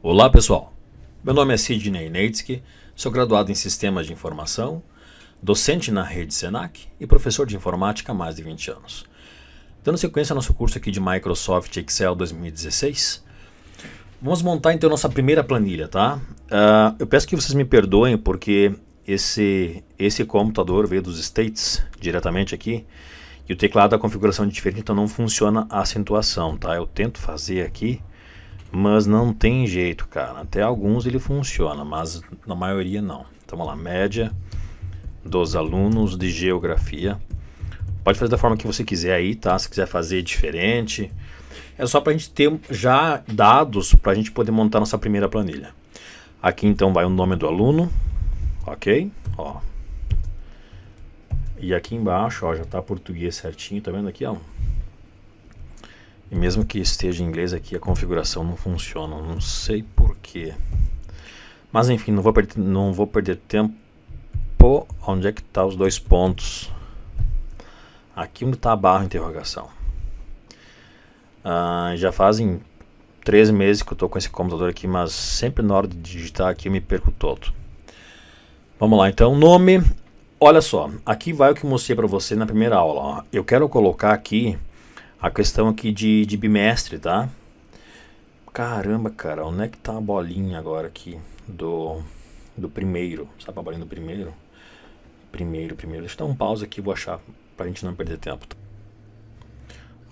Olá pessoal, meu nome é Sidney Neitzke, sou graduado em Sistemas de Informação, docente na rede SENAC e professor de informática há mais de 20 anos. Dando sequência ao nosso curso aqui de Microsoft Excel 2016, vamos montar então nossa primeira planilha, tá? Uh, eu peço que vocês me perdoem porque esse, esse computador veio dos States diretamente aqui e o teclado da configuração é diferente, então não funciona a acentuação, tá? Eu tento fazer aqui mas não tem jeito, cara. Até alguns ele funciona, mas na maioria não. Então vamos lá, média dos alunos de geografia. Pode fazer da forma que você quiser aí, tá? Se quiser fazer diferente. É só para a gente ter já dados para a gente poder montar nossa primeira planilha. Aqui então vai o nome do aluno, ok? Ó. E aqui embaixo, ó, já tá português certinho, tá vendo aqui, ó? E mesmo que esteja em inglês aqui, a configuração não funciona. Não sei porquê. Mas enfim, não vou perder, não vou perder tempo. onde é que tá os dois pontos? Aqui onde está a barra interrogação. Ah, já fazem 13 meses que eu estou com esse computador aqui, mas sempre na hora de digitar aqui eu me perco todo. Vamos lá então, nome. Olha só, aqui vai o que eu mostrei para você na primeira aula. Ó. Eu quero colocar aqui a questão aqui de, de bimestre, tá? Caramba, cara, onde é que tá a bolinha agora aqui do, do primeiro? Sabe a bolinha do primeiro? Primeiro, primeiro. Deixa eu dar um pause aqui, vou achar, pra gente não perder tempo.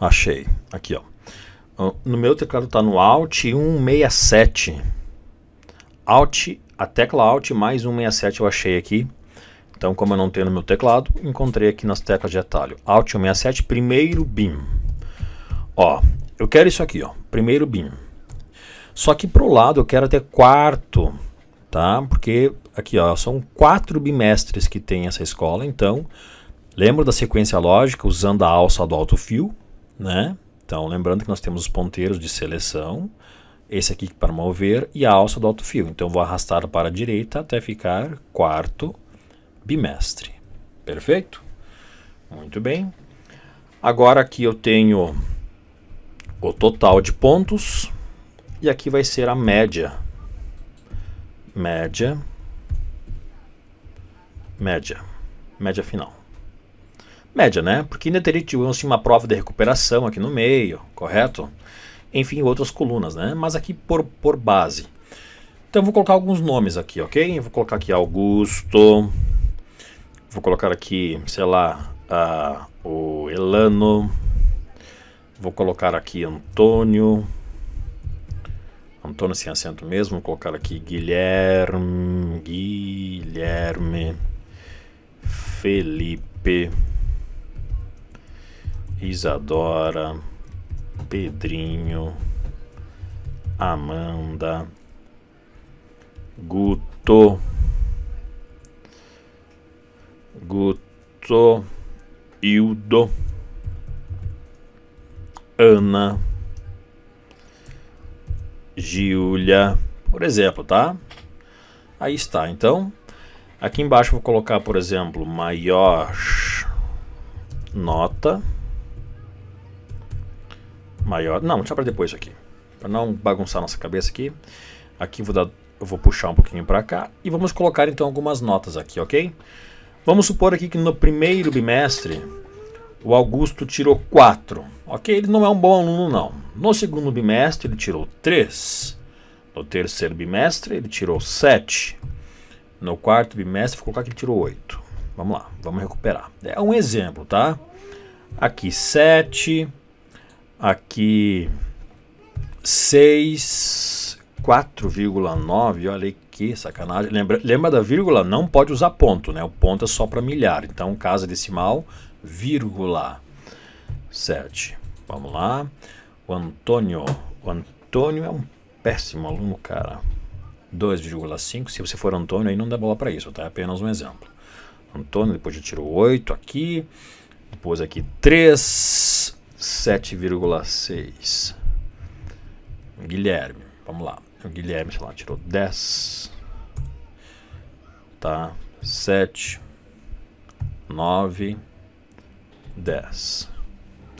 Achei. Aqui, ó. No meu teclado tá no Alt 167. Alt, a tecla Alt mais 167 eu achei aqui. Então, como eu não tenho no meu teclado, encontrei aqui nas teclas de atalho. Alt 167, primeiro BIM. Ó, eu quero isso aqui, ó. Primeiro bin. Só que pro lado eu quero até quarto, tá? Porque aqui, ó, são quatro bimestres que tem essa escola, então lembro da sequência lógica usando a alça do alto fio, né? Então, lembrando que nós temos os ponteiros de seleção, esse aqui para mover e a alça do alto fio. Então, vou arrastar para a direita até ficar quarto bimestre. Perfeito? Muito bem. Agora aqui eu tenho o total de pontos e aqui vai ser a média. Média. Média. Média final. Média, né? Porque ainda teríamos uma prova de recuperação aqui no meio, correto? Enfim, outras colunas, né? Mas aqui por, por base. Então eu vou colocar alguns nomes aqui, ok? Eu vou colocar aqui Augusto. Vou colocar aqui, sei lá, uh, o Elano. Vou colocar aqui Antônio. Antônio sem acento mesmo. Vou colocar aqui Guilherme. Guilherme. Felipe. Isadora. Pedrinho. Amanda. Guto. Guto. Ildo. Ana, Giulia, por exemplo, tá? Aí está, então, aqui embaixo vou colocar, por exemplo, maior nota, maior, não, deixa para depois aqui, para não bagunçar nossa cabeça aqui, aqui vou dar, eu vou puxar um pouquinho para cá e vamos colocar então algumas notas aqui, ok? Vamos supor aqui que no primeiro bimestre o Augusto tirou 4. Ok, ele não é um bom aluno não. No segundo bimestre ele tirou 3. No terceiro bimestre ele tirou 7. No quarto bimestre, vou colocar que ele tirou 8. Vamos lá, vamos recuperar. É um exemplo, tá? Aqui 7, aqui 6, 4,9, olha aí que sacanagem. Lembra, lembra da vírgula? Não pode usar ponto, né? O ponto é só para milhar. Então, casa decimal, vírgula. 7. Vamos lá. O Antônio. O Antônio é um péssimo aluno, cara. 2,5. Se você for Antônio, aí não dá bola para isso, tá? É apenas um exemplo. Antônio, depois já tirou 8 aqui. Depois aqui 3. 7,6. Guilherme, vamos lá. O Guilherme, sei lá, tirou 10. Tá? 7. 9. 10.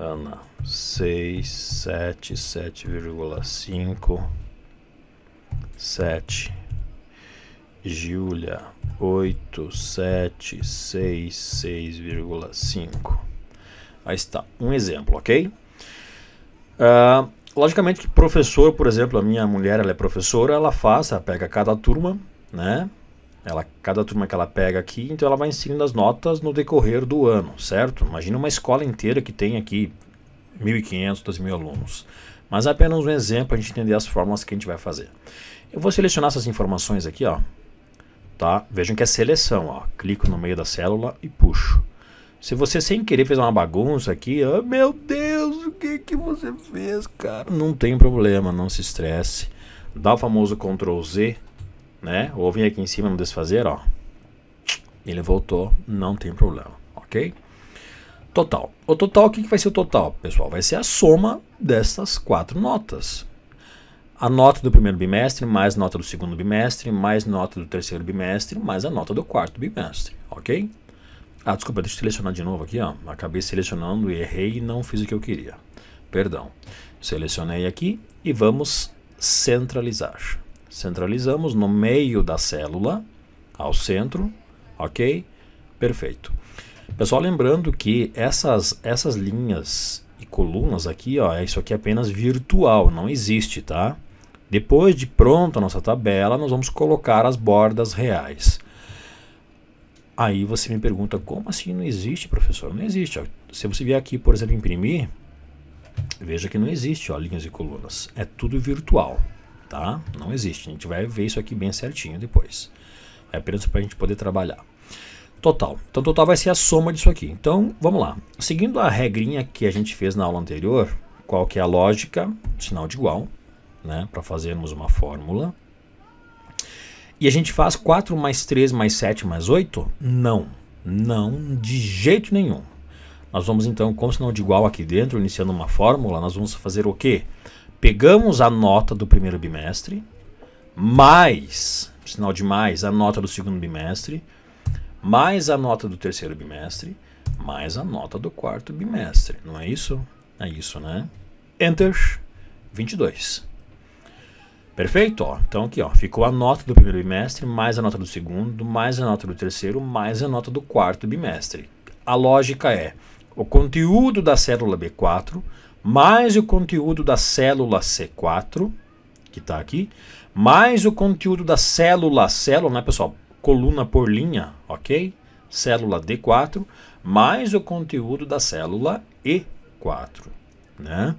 Ana, 6, 7, 7,5, 7. Júlia, 8, 7, 6, 6,5. Aí está um exemplo, ok? Uh, logicamente que professor, por exemplo, a minha mulher ela é professora, ela faz, ela pega cada turma, né? Ela, cada turma que ela pega aqui, então ela vai inserindo as notas no decorrer do ano, certo? Imagina uma escola inteira que tem aqui 1.500, 2.000 alunos. Mas é apenas um exemplo para a gente entender as fórmulas que a gente vai fazer. Eu vou selecionar essas informações aqui, ó. Tá? Vejam que é seleção, ó. Clico no meio da célula e puxo. Se você sem querer fez uma bagunça aqui, ó, ah, meu Deus, o que que você fez, cara? Não tem problema, não se estresse. Dá o famoso Ctrl Z né? Ou vem aqui em cima, vamos desfazer, ó. Ele voltou, não tem problema, ok? Total. O total, o que, que vai ser o total, pessoal? Vai ser a soma dessas quatro notas. A nota do primeiro bimestre, mais nota do segundo bimestre, mais nota do terceiro bimestre, mais a nota do quarto bimestre, ok? Ah, desculpa, deixa eu selecionar de novo aqui, ó. Acabei selecionando e errei e não fiz o que eu queria. Perdão. Selecionei aqui e vamos centralizar. Centralizamos no meio da célula, ao centro, ok? Perfeito. Pessoal, lembrando que essas, essas linhas e colunas aqui, ó, isso aqui é apenas virtual, não existe, tá? Depois de pronta a nossa tabela, nós vamos colocar as bordas reais. Aí você me pergunta, como assim não existe, professor? Não existe. Ó. Se você vier aqui, por exemplo, imprimir, veja que não existe ó, linhas e colunas. É tudo virtual tá? Não existe. A gente vai ver isso aqui bem certinho depois. É apenas para a gente poder trabalhar. Total. Então, total vai ser a soma disso aqui. Então, vamos lá. Seguindo a regrinha que a gente fez na aula anterior, qual que é a lógica? Sinal de igual, né? Para fazermos uma fórmula. E a gente faz 4 mais 3 mais 7 mais 8? Não. Não, de jeito nenhum. Nós vamos então, com sinal de igual aqui dentro, iniciando uma fórmula, nós vamos fazer o quê? O quê? pegamos a nota do primeiro bimestre, mais, sinal de mais, a nota do segundo bimestre, mais a nota do terceiro bimestre, mais a nota do quarto bimestre. Não é isso? É isso, né? Enter 22. Perfeito? Ó, então aqui ó, ficou a nota do primeiro bimestre, mais a nota do segundo, mais a nota do terceiro, mais a nota do quarto bimestre. A lógica é o conteúdo da célula B4 mais o conteúdo da célula C4, que está aqui, mais o conteúdo da célula, célula, né, pessoal? Coluna por linha, ok? Célula D4, mais o conteúdo da célula E4, né?